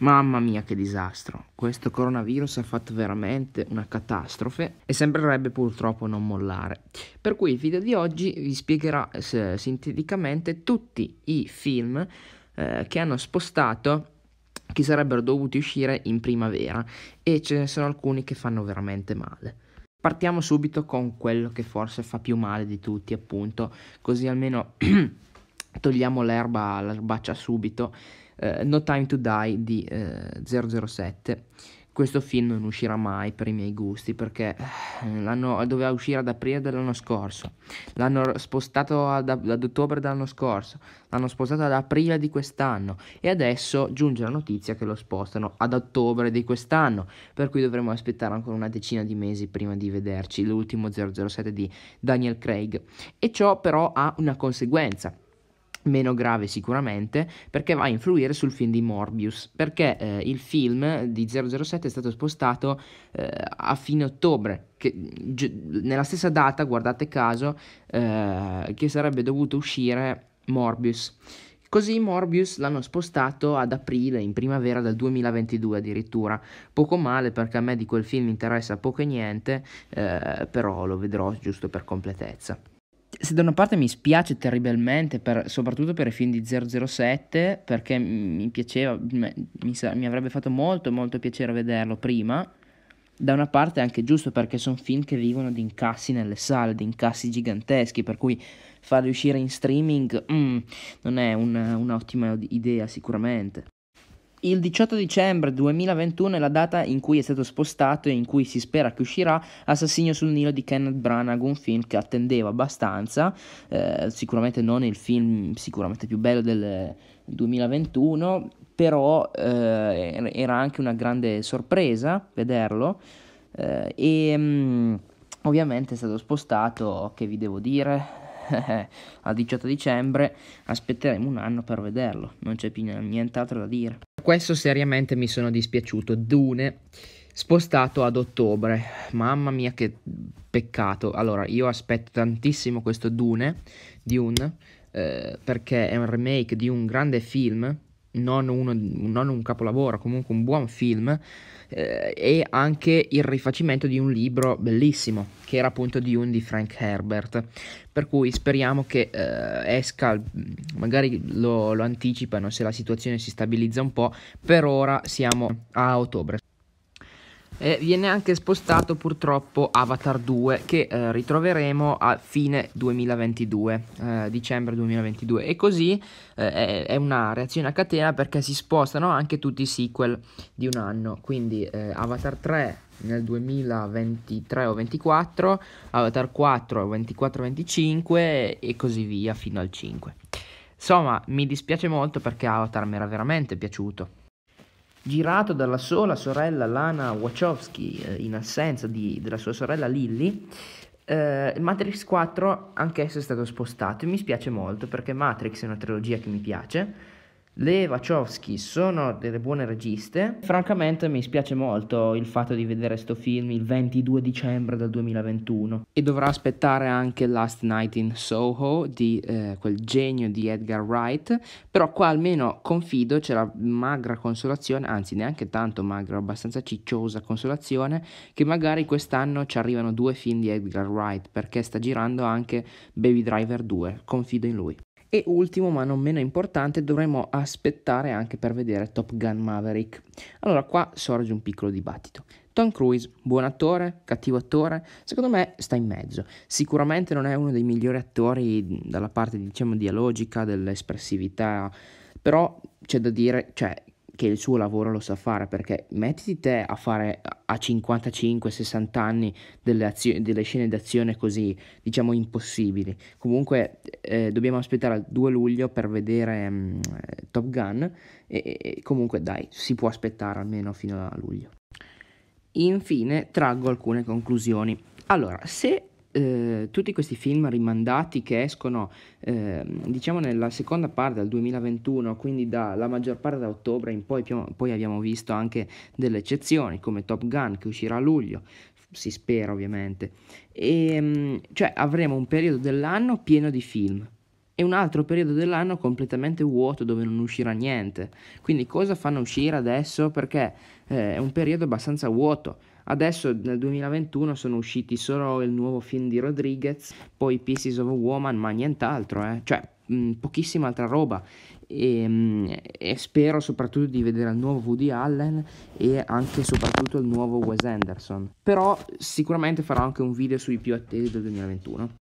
Mamma mia che disastro, questo coronavirus ha fatto veramente una catastrofe e sembrerebbe purtroppo non mollare. Per cui il video di oggi vi spiegherà eh, sinteticamente tutti i film eh, che hanno spostato che sarebbero dovuti uscire in primavera e ce ne sono alcuni che fanno veramente male. Partiamo subito con quello che forse fa più male di tutti appunto, così almeno togliamo l'erba, l'erbaccia subito eh, No Time to Die di eh, 007. Questo film non uscirà mai per i miei gusti perché eh, doveva uscire ad aprile dell'anno scorso, l'hanno spostato ad, ad ottobre dell'anno scorso, l'hanno spostato ad aprile di quest'anno e adesso giunge la notizia che lo spostano ad ottobre di quest'anno, per cui dovremo aspettare ancora una decina di mesi prima di vederci l'ultimo 007 di Daniel Craig. E ciò però ha una conseguenza meno grave sicuramente, perché va a influire sul film di Morbius, perché eh, il film di 007 è stato spostato eh, a fine ottobre, che, gi- nella stessa data, guardate caso, eh, che sarebbe dovuto uscire Morbius. Così Morbius l'hanno spostato ad aprile, in primavera del 2022 addirittura. Poco male perché a me di quel film interessa poco e niente, eh, però lo vedrò giusto per completezza se da una parte mi spiace terribilmente, per, soprattutto per i film di 007, perché mi piaceva, mi, mi, avrebbe fatto molto molto piacere vederlo prima, da una parte è anche giusto perché sono film che vivono di incassi nelle sale, di incassi giganteschi, per cui farli uscire in streaming mm, non è una, un'ottima idea sicuramente. Il 18 dicembre 2021 è la data in cui è stato spostato e in cui si spera che uscirà Assassino sul Nilo di Kenneth Branagh, un film che attendeva abbastanza, eh, sicuramente non il film sicuramente più bello del 2021, però eh, era anche una grande sorpresa vederlo eh, e mh, mm, ovviamente è stato spostato, che vi devo dire, al 18 dicembre, aspetteremo un anno per vederlo, non c'è più nient'altro da dire. Questo seriamente mi sono dispiaciuto, Dune spostato ad ottobre, mamma mia che peccato, allora io aspetto tantissimo questo Dune, Dune eh, perché è un remake di un grande film non, uno, non un capolavoro, comunque un buon film, eh, e anche il rifacimento di un libro bellissimo, che era appunto Dune di Frank Herbert. Per cui speriamo che eh, esca, magari lo, lo anticipano se la situazione si stabilizza un po', per ora siamo a ottobre. Eh, viene anche spostato purtroppo Avatar 2 che eh, ritroveremo a fine 2022, eh, dicembre 2022 e così eh, è una reazione a catena perché si spostano anche tutti i sequel di un anno, quindi eh, Avatar 3 nel 2023 o 24, Avatar 4 24-25 e così via fino al 5. Insomma mi dispiace molto perché Avatar mi era veramente piaciuto girato dalla sola sorella Lana Wachowski eh, in assenza di, della sua sorella Lily, eh, Matrix 4 anch'esso è stato spostato e mi spiace molto perché Matrix è una trilogia che mi piace le Wachowski sono delle buone registe. Francamente mi spiace molto il fatto di vedere questo film il 22 dicembre del 2021 e dovrà aspettare anche Last Night in Soho di eh, quel genio di Edgar Wright, però qua almeno confido c'è la magra consolazione, anzi neanche tanto magra, abbastanza cicciosa consolazione che magari quest'anno ci arrivano due film di Edgar Wright perché sta girando anche Baby Driver 2, confido in lui. E ultimo, ma non meno importante, dovremo aspettare anche per vedere Top Gun Maverick. Allora qua sorge un piccolo dibattito. Tom Cruise, buon attore, cattivo attore, secondo me sta in mezzo. Sicuramente non è uno dei migliori attori dalla parte diciamo dialogica, dell'espressività, però c'è da dire, cioè che il suo lavoro lo sa fare, perché mettiti te a fare a 55-60 anni delle, azio- delle scene d'azione così, diciamo, impossibili. Comunque eh, dobbiamo aspettare il 2 luglio per vedere mh, mm, Top Gun e, e comunque dai, si può aspettare almeno fino a luglio. Infine traggo alcune conclusioni. Allora, se eh, tutti questi film rimandati che escono eh, diciamo nella seconda parte del 2021 quindi dalla maggior parte da ottobre in poi poi abbiamo visto anche delle eccezioni come Top Gun che uscirà a luglio si spera ovviamente e ehm, cioè avremo un periodo dell'anno pieno di film e un altro periodo dell'anno completamente vuoto dove non uscirà niente. Quindi cosa fanno uscire adesso? Perché eh, è un periodo abbastanza vuoto. Adesso nel 2021 sono usciti solo il nuovo film di Rodriguez, poi Pieces of a Woman, ma nient'altro, eh. cioè mh, mm, pochissima altra roba. E, ehm, mh, e, spero soprattutto di vedere il nuovo Woody Allen e anche soprattutto il nuovo Wes Anderson. Però sicuramente farò anche un video sui più attesi del 2021.